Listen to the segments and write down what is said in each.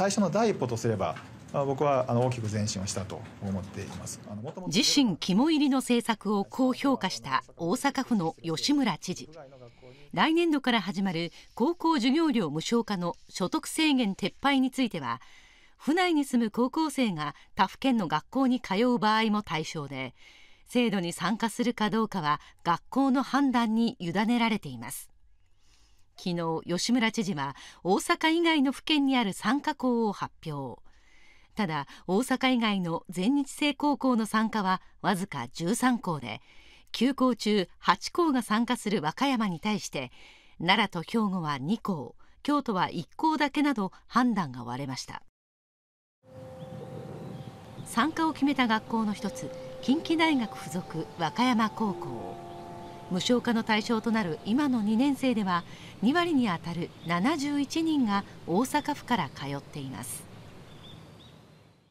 最初の第一歩とすれば僕はあの大きく前進をしたと思っています自身肝入りの政策をこう評価した大阪府の吉村知事来年度から始まる高校授業料無償化の所得制限撤廃については府内に住む高校生が他府県の学校に通う場合も対象で制度に参加するかどうかは学校の判断に委ねられています昨日吉村知事は大阪以外の府県にある参加校を発表ただ大阪以外の全日制高校の参加はわずか13校で9校中8校が参加する和歌山に対して奈良と兵庫は2校京都は1校だけなど判断が割れました参加を決めた学校の一つ近畿大学附属和歌山高校無償化の対象となる今の2年生では2割にあたる71人が大阪府から通っています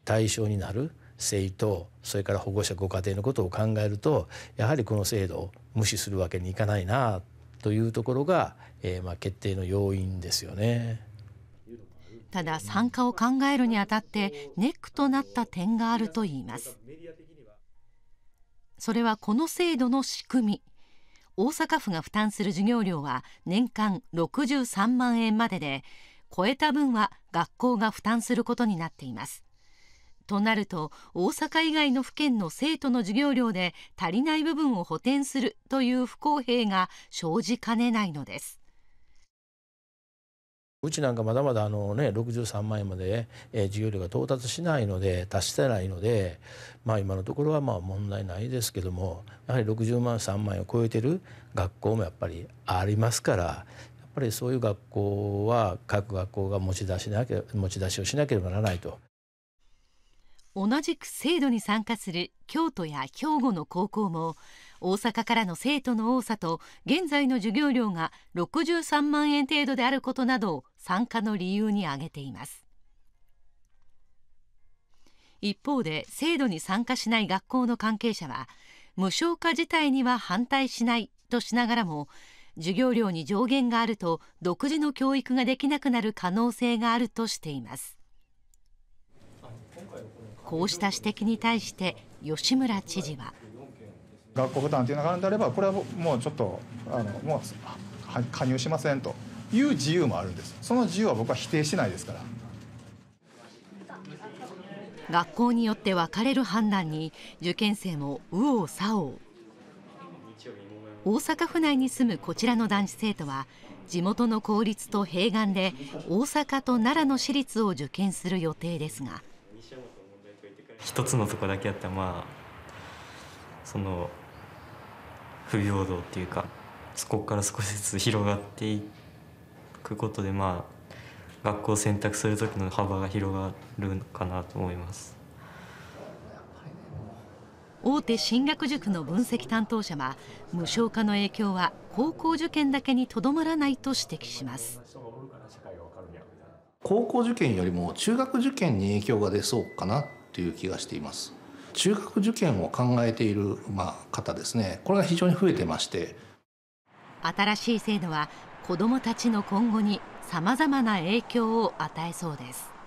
対象になる生徒それから保護者ご家庭のことを考えるとやはりこの制度を無視するわけにいかないなというところが、えー、まあ決定の要因ですよね。ただ参加を考えるにあたってネックとなった点があるといいますそれはこの制度の仕組み大阪府が負担する授業料は年間63万円までで超えた分は学校が負担することになっていますとなると大阪以外の府県の生徒の授業料で足りない部分を補填するという不公平が生じかねないのですうちなんかまだまだあの、ね、63万円まで、えー、授業料が到達しないので達してないので、まあ、今のところはまあ問題ないですけどもやはり60万3万円を超えてる学校もやっぱりありますからやっぱりそういう学校は各学校が持ち出しなけ持ち出しをしなければならないと。同じく制度に参加する京都や兵庫の高校も大阪からの生徒の多さと現在の授業料が63万円程度であることなどを参加の理由に挙げています一方で制度に参加しない学校の関係者は無償化自体には反対しないとしながらも授業料に上限があると独自の教育ができなくなる可能性があるとしていますこうした指摘に対して吉村知事は。学校負担というのがあるんであればこれはもうちょっとあのもう加入しませんという自由もあるんですその自由は僕は否定しないですから学校によって分かれる判断に受験生も右往左往大阪府内に住むこちらの男子生徒は地元の公立と併願で大阪と奈良の私立を受験する予定ですが一つのとこだけあったらまあその不平等っていうかそこから少しずつ広がっていくことでまあ学校を選択する時の幅が広がるのかなと思います。大手進学塾の分析担当者は無償化の影響は高校受験だけにとどまらないと指摘します高校受験よりも中学受験に影響が出そうかなっていう気がしています中学受験を考えている、まあ、方ですねこれが非常に増えてまして新しい制度は子どもたちの今後にさまざまな影響を与えそうです